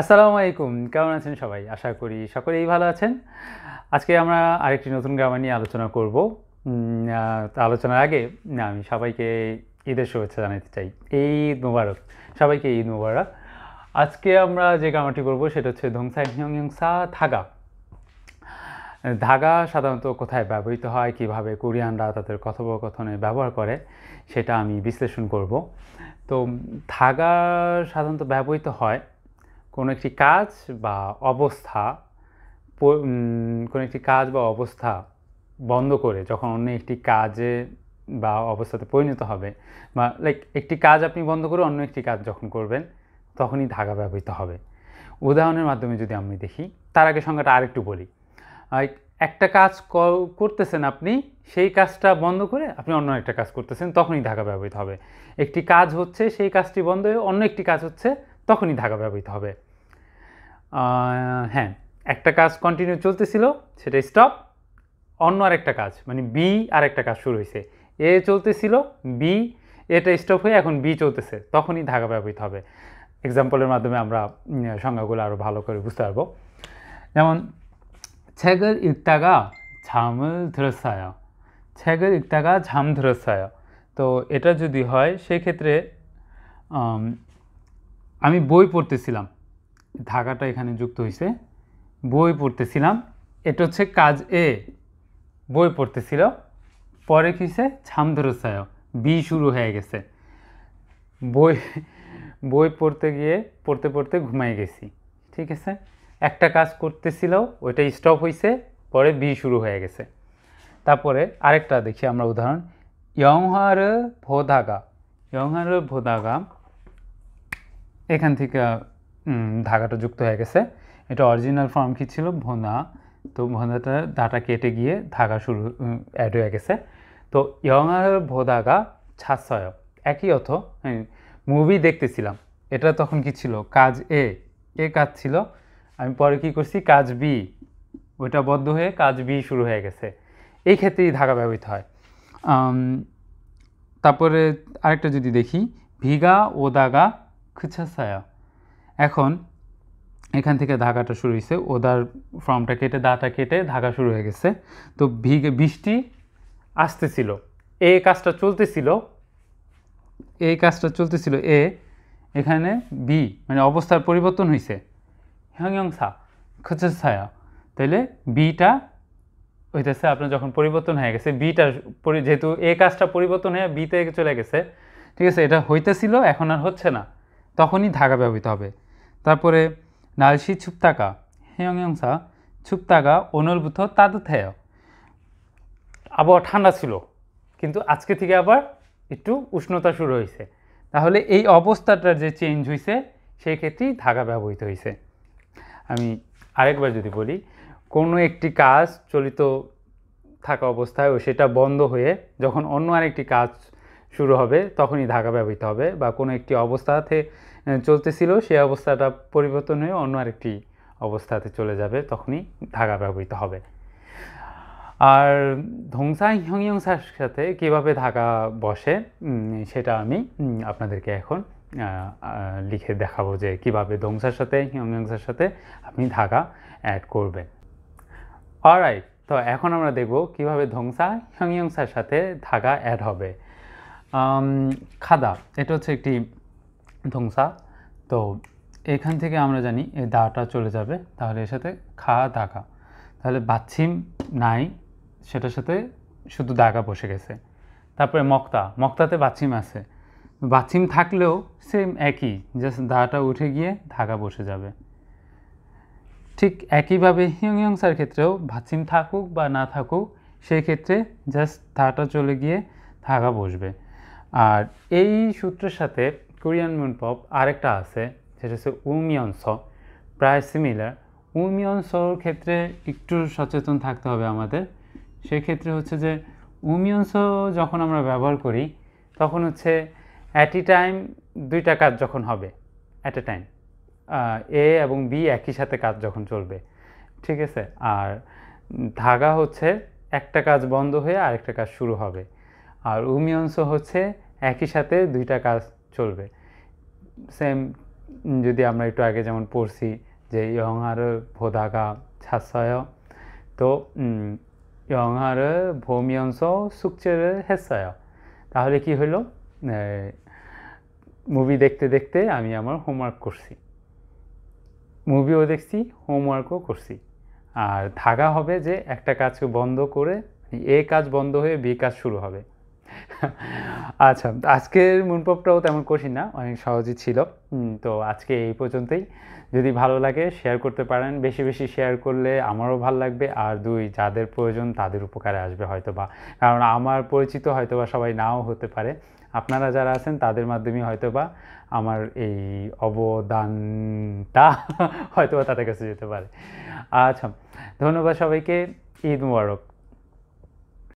আসসালামু আলাইকুম কেমন আছেন সবাই আশা করি সকলেই ভালো আছেন আজকে আমরা আরেকটি নতুন গ্রামা নিয়ে আলোচনা করব আলোচনার আগে আমি সবাইকে ঈদের শুভেচ্ছা জানাতে চাই ঈদ মুবারক সবাইকে ঈদ মুবারক আজকে আমরা যে গ্রামাটি করব সেটা হচ্ছে ধংসা হিংসা ধাগা ধাগা সাধারণত কোথায় ব্যবহৃত হয় কিভাবে কোরিয়ানরা তাদের কথোপকথনে ব্যবহার করে সেটা আমি বিশ্লেষণ করব তো ধাগা সাধারণত ব্যবহৃত হয় কোনো একটি কাজ বা অবস্থা কোনো একটি কাজ বা অবস্থা বন্ধ করে যখন অন্য একটি কাজে বা অবস্থাতে পরিণত হবে বা লাইক একটি কাজ আপনি বন্ধ করে অন্য একটি কাজ যখন করবেন তখনই ধাগা ব্যবহৃত হবে উদাহরণের মাধ্যমে যদি আমি দেখি তার আগে সংখ্যাটা আরেকটু বলি একটা কাজ করতেছেন আপনি সেই কাজটা বন্ধ করে আপনি অন্য একটা কাজ করতেছেন তখনই ধাগা ব্যবহৃত হবে একটি কাজ হচ্ছে সেই কাজটি বন্ধ হয়ে অন্য একটি কাজ হচ্ছে তখনই ধাগা ব্যবহৃত হবে হ্যাঁ একটা কাজ কন্টিনিউ চলতেছিল সেটা স্টপ অন্য আরেকটা কাজ মানে বি আর একটা কাজ শুরু হয়েছে এ চলতেছিল বি এটা স্টপ হয়ে এখন বি চলতেছে তখনই ধাগা ব্যবহৃত হবে এক্সাম্পলের মাধ্যমে আমরা সংজ্ঞাগুলো আরও ভালো করে বুঝতে পারবো যেমন ছেগের ইকতাগা ঝাম ধরসায় ছেগের ইকতাগা ঝাম ধরসায় তো এটা যদি হয় সেক্ষেত্রে আমি বই পড়তেছিলাম ধাগাটা এখানে যুক্ত হয়েছে বই পড়তেছিলাম এটা হচ্ছে কাজ এ বই পড়তেছিল পরে কিছে সায় বি শুরু হয়ে গেছে বই বই পড়তে গিয়ে পড়তে পড়তে ঘুমাই গেছি ঠিক আছে একটা কাজ করতেছিল ওইটা স্টপ হয়েছে পরে বি শুরু হয়ে গেছে তারপরে আরেকটা দেখি আমরা উদাহরণ ইয়ংহার ভোধাগা ইয়ংহার ভোধাগা এখান থেকে ধাগাটা যুক্ত হয়ে গেছে এটা অরিজিনাল ফর্ম কি ছিল ভোনা তো ভোনাটা ধাটা কেটে গিয়ে ধাগা শুরু অ্যাড হয়ে গেছে তো ইয়ংয়ার ভোদাগা ছাসয় একই অর্থ মুভি হ্যাঁ, দেখতেছিলাম এটা তখন কি ছিল কাজ এ এ কাজ ছিল আমি পরে কি করছি কাজ বি ওইটা বদ্ধ হয়ে কাজ বি শুরু হয়ে গেছে এই ক্ষেত্রেই ধাগা ব্যবহৃত হয় তারপরে আরেকটা যদি দেখি ভিগা ও দাগা খুচাসায়া এখন এখান থেকে ধাগাটা শুরু হয়েছে ওদার ফর্মটা কেটে দাটা কেটে ধাগা শুরু হয়ে গেছে তো ভিগে বৃষ্টি আসতেছিল এ কাজটা চলতেছিল এই কাজটা চলতেছিল এ এখানে বি মানে অবস্থার পরিবর্তন হয়েছে সা হ্যাংসা ছায়া তাহলে বিটা হইতেছে আপনার যখন পরিবর্তন হয়ে গেছে বিটা যেহেতু এ কাজটা পরিবর্তন হয়ে বিতে চলে গেছে ঠিক আছে এটা হইতেছিল এখন আর হচ্ছে না তখনই ধাগা ব্যবহৃত হবে তারপরে 날씨 ছুপতাকা 형용사 춥다가 오늘부터 따뜻해요. আবহাওয়া ঠান্ডা ছিল কিন্তু আজকে থেকে আবার একটু উষ্ণতা শুরু হয়েছে তাহলে এই অবস্থাটার যে চেঞ্জ হয়েছে সেই ক্ষেত্রেই ধাগা ব্যবহৃত হয়েছে আমি আরেকবার যদি বলি কোনো একটি কাজ চলিত থাকা অবস্থায় ও সেটা বন্ধ হয়ে যখন অন্য আরেকটি কাজ শুরু হবে তখনই ধাগা ব্যবহৃত হবে বা কোনো একটি অবস্থাতে চলতেছিল সেই অবস্থাটা পরিবর্তন হয়ে অন্য আরেকটি অবস্থাতে চলে যাবে তখনই ধাগা ব্যবহৃত হবে আর ধ্বংসা হংয়ংসার সাথে কীভাবে ধাগা বসে সেটা আমি আপনাদেরকে এখন লিখে দেখাবো যে কীভাবে ধ্বংসার সাথে হংয়ংসার সাথে আপনি ধাগা অ্যাড করবেন অরাইট তো এখন আমরা দেখব কিভাবে ধ্বংসা হংয়ংসার সাথে ধাগা অ্যাড হবে খাদা এটা হচ্ছে একটি ধ্বংসা তো এখান থেকে আমরা জানি এই দাটা চলে যাবে তাহলে এর সাথে খা দাগা তাহলে বাচ্ছিম নাই সেটার সাথে শুধু দাগা বসে গেছে তারপরে মক্তা মক্তাতে বাচ্ছিম আছে বাচ্ছিম থাকলেও সেম একই জাস্ট দাটা উঠে গিয়ে ধাগা বসে যাবে ঠিক একইভাবে হিং হিয়ংসার ক্ষেত্রেও বাচ্ছিম থাকুক বা না থাকুক সেই ক্ষেত্রে জাস্ট ধাটা চলে গিয়ে ধাগা বসবে আর এই সূত্রের সাথে কোরিয়ান পপ আরেকটা আছে সেটা হচ্ছে উমিয়নস প্রায় সিমিলার উমিয়নসর ক্ষেত্রে একটু সচেতন থাকতে হবে আমাদের সেক্ষেত্রে হচ্ছে যে উমিয়নস যখন আমরা ব্যবহার করি তখন হচ্ছে অ্যাট এ টাইম দুইটা কাজ যখন হবে অ্যাট এ টাইম এ এবং বি একই সাথে কাজ যখন চলবে ঠিক আছে আর ধাগা হচ্ছে একটা কাজ বন্ধ হয়ে আরেকটা কাজ শুরু হবে আর উমি অংশ হচ্ছে একই সাথে দুইটা কাজ চলবে সেম যদি আমরা একটু আগে যেমন পড়ছি যে ইহংহার ভোধাগা ছাসায় তো ইহংহার ভৌমি অংশ সুকচের হেসায় তাহলে কি হলো মুভি দেখতে দেখতে আমি আমার হোমওয়ার্ক করছি মুভিও দেখছি হোমওয়ার্কও করছি আর ধাগা হবে যে একটা কাজকে বন্ধ করে এ কাজ বন্ধ হয়ে বি কাজ শুরু হবে আচ্ছা আজকের মুনপপটাও তেমন কঠিন না অনেক সহজই ছিল তো আজকে এই পর্যন্তই যদি ভালো লাগে শেয়ার করতে পারেন বেশি বেশি শেয়ার করলে আমারও ভালো লাগবে আর দুই যাদের প্রয়োজন তাদের উপকারে আসবে হয়তো বা কারণ আমার পরিচিত হয়তো বা সবাই নাও হতে পারে আপনারা যারা আছেন তাদের মাধ্যমে হয়তো বা আমার এই অবদানটা হয়তো বা তাদের কাছে যেতে পারে আচ্ছা ধন্যবাদ সবাইকে ঈদ মুবারক